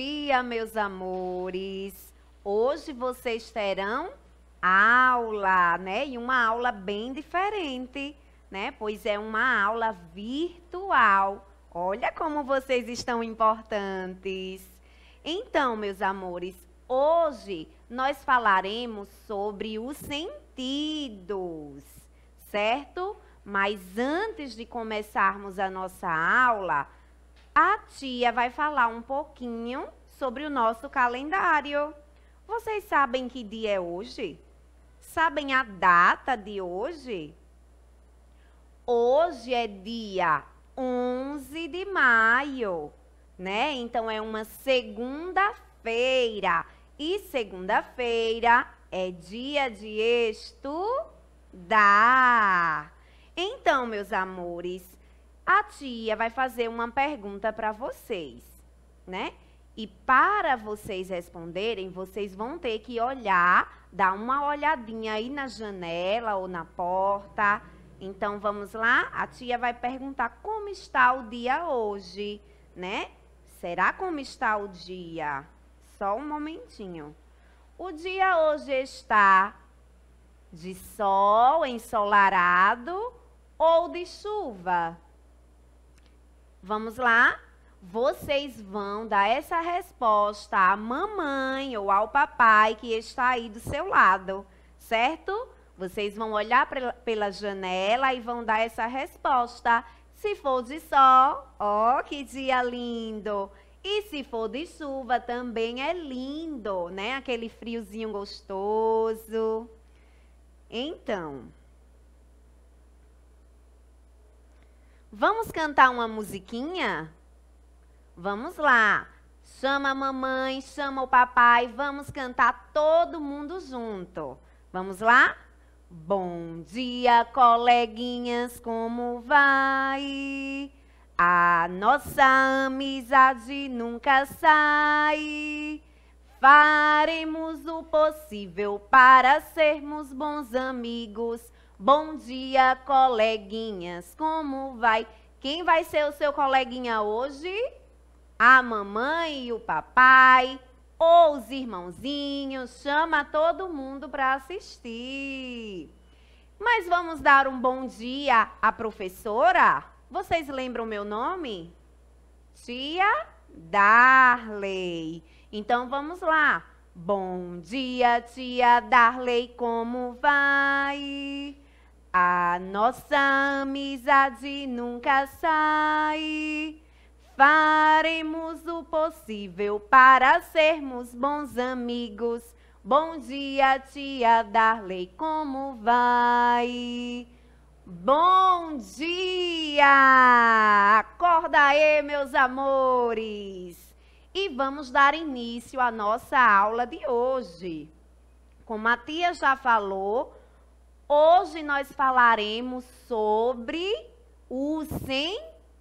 dia, meus amores. Hoje vocês terão aula, né? E uma aula bem diferente, né? Pois é uma aula virtual. Olha como vocês estão importantes. Então, meus amores, hoje nós falaremos sobre os sentidos, certo? Mas antes de começarmos a nossa aula, a tia vai falar um pouquinho sobre o nosso calendário. Vocês sabem que dia é hoje? Sabem a data de hoje? Hoje é dia 11 de maio, né? Então é uma segunda-feira. E segunda-feira é dia de estudar. Então, meus amores, a tia vai fazer uma pergunta para vocês, né? E para vocês responderem, vocês vão ter que olhar, dar uma olhadinha aí na janela ou na porta. Então vamos lá? A tia vai perguntar como está o dia hoje, né? Será como está o dia? Só um momentinho. O dia hoje está de sol ensolarado ou de chuva? Vamos lá? Vocês vão dar essa resposta à mamãe ou ao papai que está aí do seu lado, certo? Vocês vão olhar pela janela e vão dar essa resposta. Se for de sol, ó, oh, que dia lindo! E se for de chuva, também é lindo, né? Aquele friozinho gostoso. Então, Vamos cantar uma musiquinha? Vamos lá. Chama a mamãe, chama o papai, vamos cantar todo mundo junto. Vamos lá? Bom dia, coleguinhas, como vai? A nossa amizade nunca sai. Faremos o possível para sermos bons amigos Bom dia, coleguinhas. Como vai? Quem vai ser o seu coleguinha hoje? A mamãe e o papai ou os irmãozinhos. Chama todo mundo para assistir. Mas vamos dar um bom dia à professora? Vocês lembram meu nome? Tia Darley. Então vamos lá. Bom dia, tia Darley, como vai? A nossa amizade nunca sai. Faremos o possível para sermos bons amigos. Bom dia, tia Darley, como vai? Bom dia! Acorda aí, meus amores! E vamos dar início à nossa aula de hoje. Como a tia já falou, Hoje nós falaremos sobre os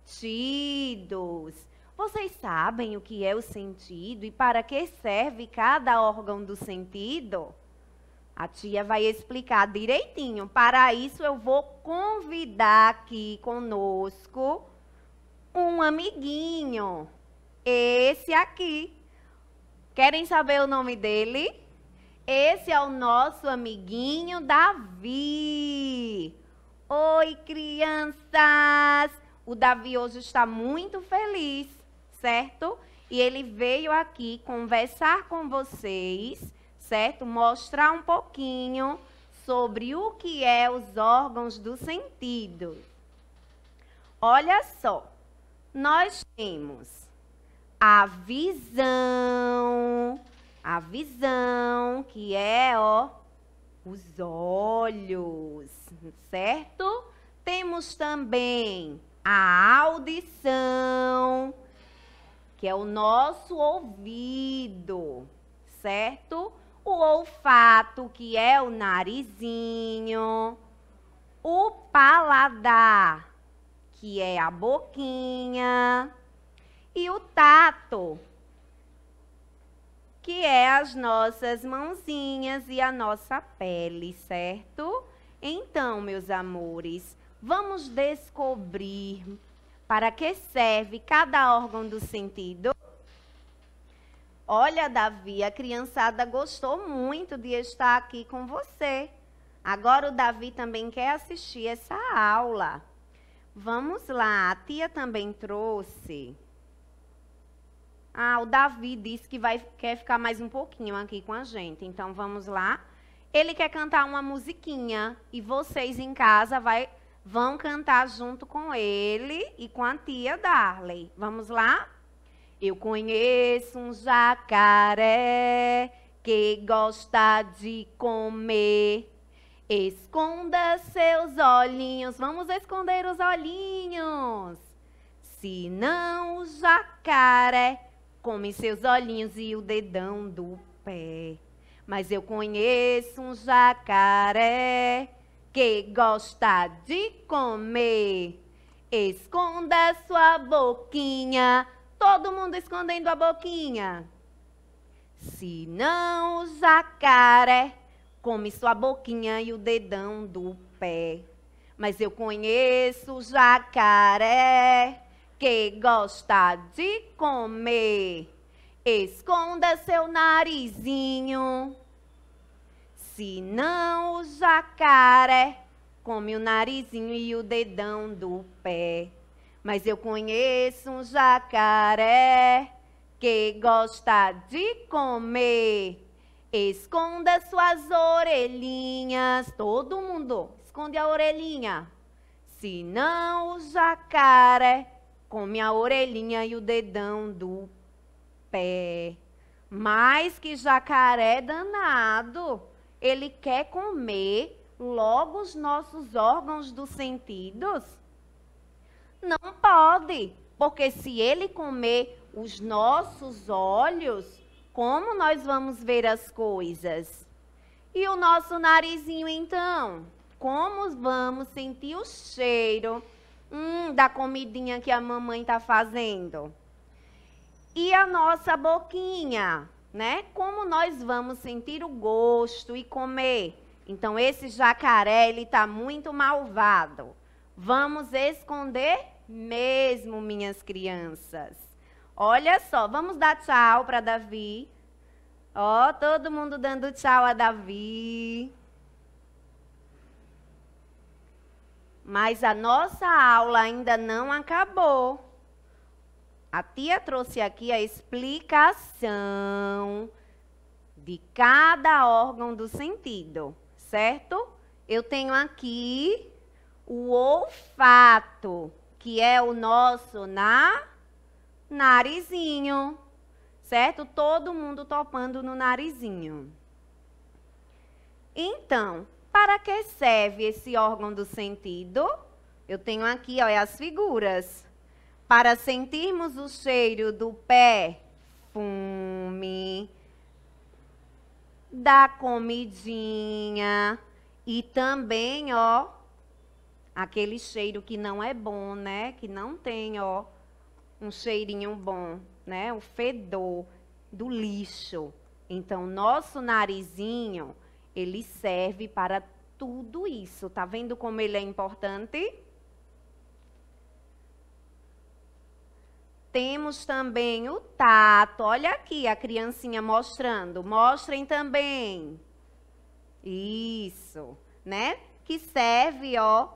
sentidos. Vocês sabem o que é o sentido e para que serve cada órgão do sentido? A tia vai explicar direitinho. Para isso, eu vou convidar aqui conosco um amiguinho. Esse aqui. Querem saber o nome dele? Esse é o nosso amiguinho Davi. Oi, crianças! O Davi hoje está muito feliz, certo? E ele veio aqui conversar com vocês, certo? Mostrar um pouquinho sobre o que é os órgãos do sentido. Olha só, nós temos a visão, a visão, que é, ó, os olhos, certo? Temos também a audição, que é o nosso ouvido, certo? O olfato, que é o narizinho. O paladar, que é a boquinha. E o tato, que é as nossas mãozinhas e a nossa pele, certo? Então, meus amores, vamos descobrir para que serve cada órgão do sentido. Olha, Davi, a criançada gostou muito de estar aqui com você. Agora o Davi também quer assistir essa aula. Vamos lá, a tia também trouxe. Ah, o Davi disse que vai, quer ficar mais um pouquinho aqui com a gente. Então vamos lá. Ele quer cantar uma musiquinha e vocês em casa vai, vão cantar junto com ele e com a tia Darley. Vamos lá? Eu conheço um jacaré que gosta de comer. Esconda seus olhinhos. Vamos esconder os olhinhos. Se não o jacaré Come seus olhinhos e o dedão do pé. Mas eu conheço um jacaré que gosta de comer. Esconda sua boquinha. Todo mundo escondendo a boquinha. Se não o jacaré come sua boquinha e o dedão do pé. Mas eu conheço o jacaré que gosta de comer. Esconda seu narizinho, senão o jacaré come o narizinho e o dedão do pé. Mas eu conheço um jacaré que gosta de comer. Esconda suas orelhinhas, todo mundo, esconde a orelhinha. Senão o jacaré come a orelhinha e o dedão do pé. Mas que jacaré danado, ele quer comer logo os nossos órgãos dos sentidos? Não pode, porque se ele comer os nossos olhos, como nós vamos ver as coisas? E o nosso narizinho, então? Como vamos sentir o cheiro? hum, da comidinha que a mamãe tá fazendo. E a nossa boquinha, né? Como nós vamos sentir o gosto e comer? Então esse jacaré ele tá muito malvado. Vamos esconder mesmo, minhas crianças. Olha só, vamos dar tchau para Davi. Ó, todo mundo dando tchau a Davi. Mas a nossa aula ainda não acabou. A tia trouxe aqui a explicação de cada órgão do sentido, certo? Eu tenho aqui o olfato, que é o nosso na narizinho, certo? Todo mundo topando no narizinho. Então, para que serve esse órgão do sentido? Eu tenho aqui ó, é as figuras. Para sentirmos o cheiro do pé, fume, da comidinha e também, ó, aquele cheiro que não é bom, né? Que não tem, ó, um cheirinho bom, né? O fedor do lixo. Então, nosso narizinho ele serve para tudo isso. Tá vendo como ele é importante? Temos também o tato. Olha aqui a criancinha mostrando. Mostrem também. Isso, né? Que serve, ó,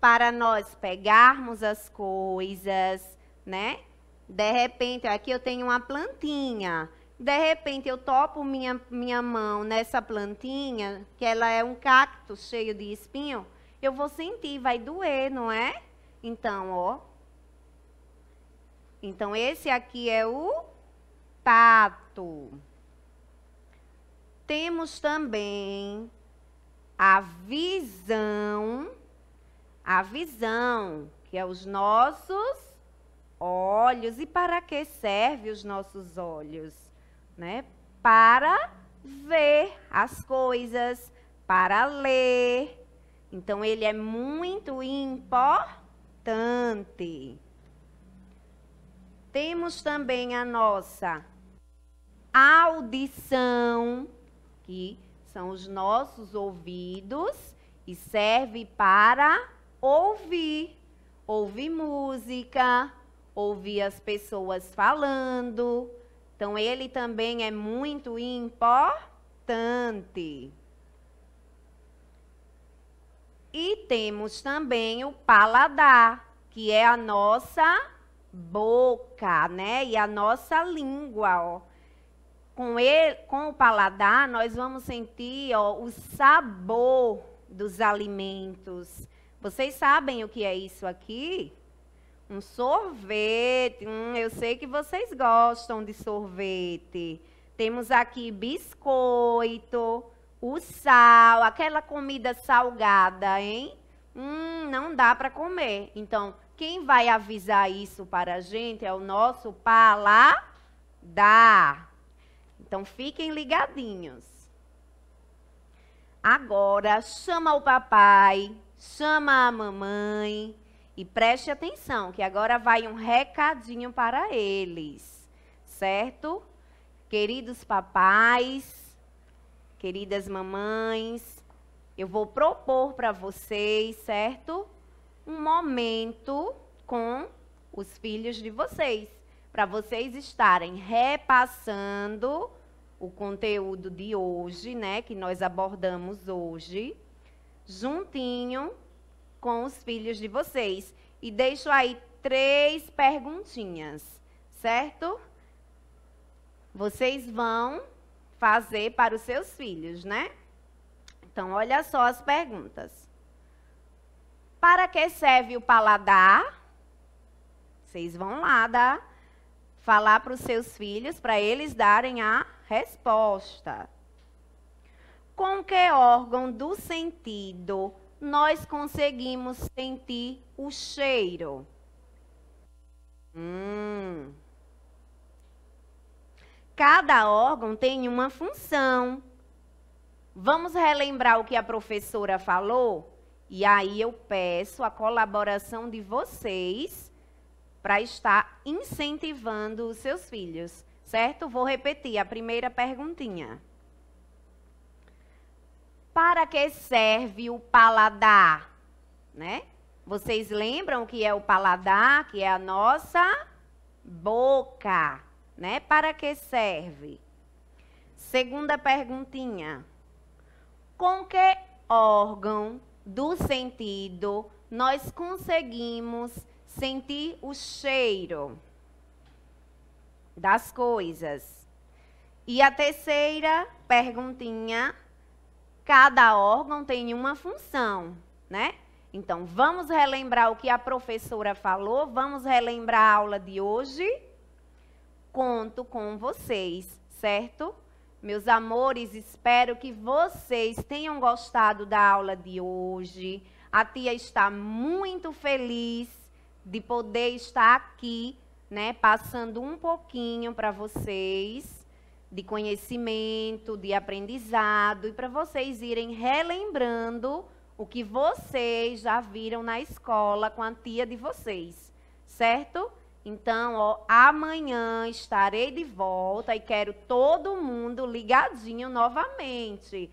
para nós pegarmos as coisas, né? De repente, aqui eu tenho uma plantinha de repente eu topo minha, minha mão nessa plantinha, que ela é um cacto cheio de espinho, eu vou sentir, vai doer, não é? Então, ó. Então, esse aqui é o pato. Temos também a visão, a visão, que é os nossos olhos. E para que servem os nossos olhos? né? Para ver as coisas, para ler. Então ele é muito importante. Temos também a nossa audição, que são os nossos ouvidos e serve para ouvir, ouvir música, ouvir as pessoas falando, então, ele também é muito importante. E temos também o paladar, que é a nossa boca, né? E a nossa língua, ó. Com, ele, com o paladar, nós vamos sentir ó, o sabor dos alimentos. Vocês sabem o que é isso aqui? um sorvete. Hum, eu sei que vocês gostam de sorvete. Temos aqui biscoito, o sal, aquela comida salgada, hein? Hum, não dá para comer. Então, quem vai avisar isso para a gente é o nosso paladar. Então, fiquem ligadinhos. Agora, chama o papai, chama a mamãe e preste atenção, que agora vai um recadinho para eles, certo? Queridos papais, queridas mamães, eu vou propor para vocês, certo? Um momento com os filhos de vocês, para vocês estarem repassando o conteúdo de hoje, né, que nós abordamos hoje, juntinho com os filhos de vocês. E deixo aí três perguntinhas, certo? Vocês vão fazer para os seus filhos, né? Então, olha só as perguntas. Para que serve o paladar? Vocês vão lá dar, falar para os seus filhos, para eles darem a resposta. Com que órgão do sentido nós conseguimos sentir o cheiro. Hum. Cada órgão tem uma função. Vamos relembrar o que a professora falou? E aí eu peço a colaboração de vocês para estar incentivando os seus filhos, certo? Vou repetir a primeira perguntinha. Para que serve o paladar? Né? Vocês lembram que é o paladar, que é a nossa boca, né? Para que serve? Segunda perguntinha. Com que órgão do sentido nós conseguimos sentir o cheiro das coisas? E a terceira perguntinha Cada órgão tem uma função, né? Então, vamos relembrar o que a professora falou, vamos relembrar a aula de hoje. Conto com vocês, certo? Meus amores, espero que vocês tenham gostado da aula de hoje. A tia está muito feliz de poder estar aqui, né, passando um pouquinho para vocês de conhecimento, de aprendizado e para vocês irem relembrando o que vocês já viram na escola com a tia de vocês, certo? Então, ó, amanhã estarei de volta e quero todo mundo ligadinho novamente.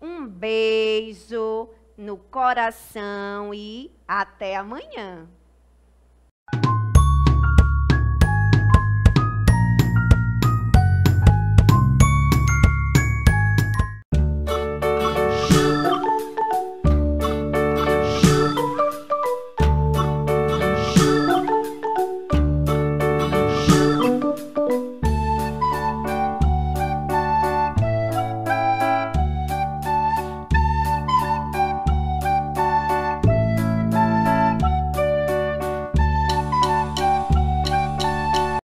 Um beijo no coração e até amanhã.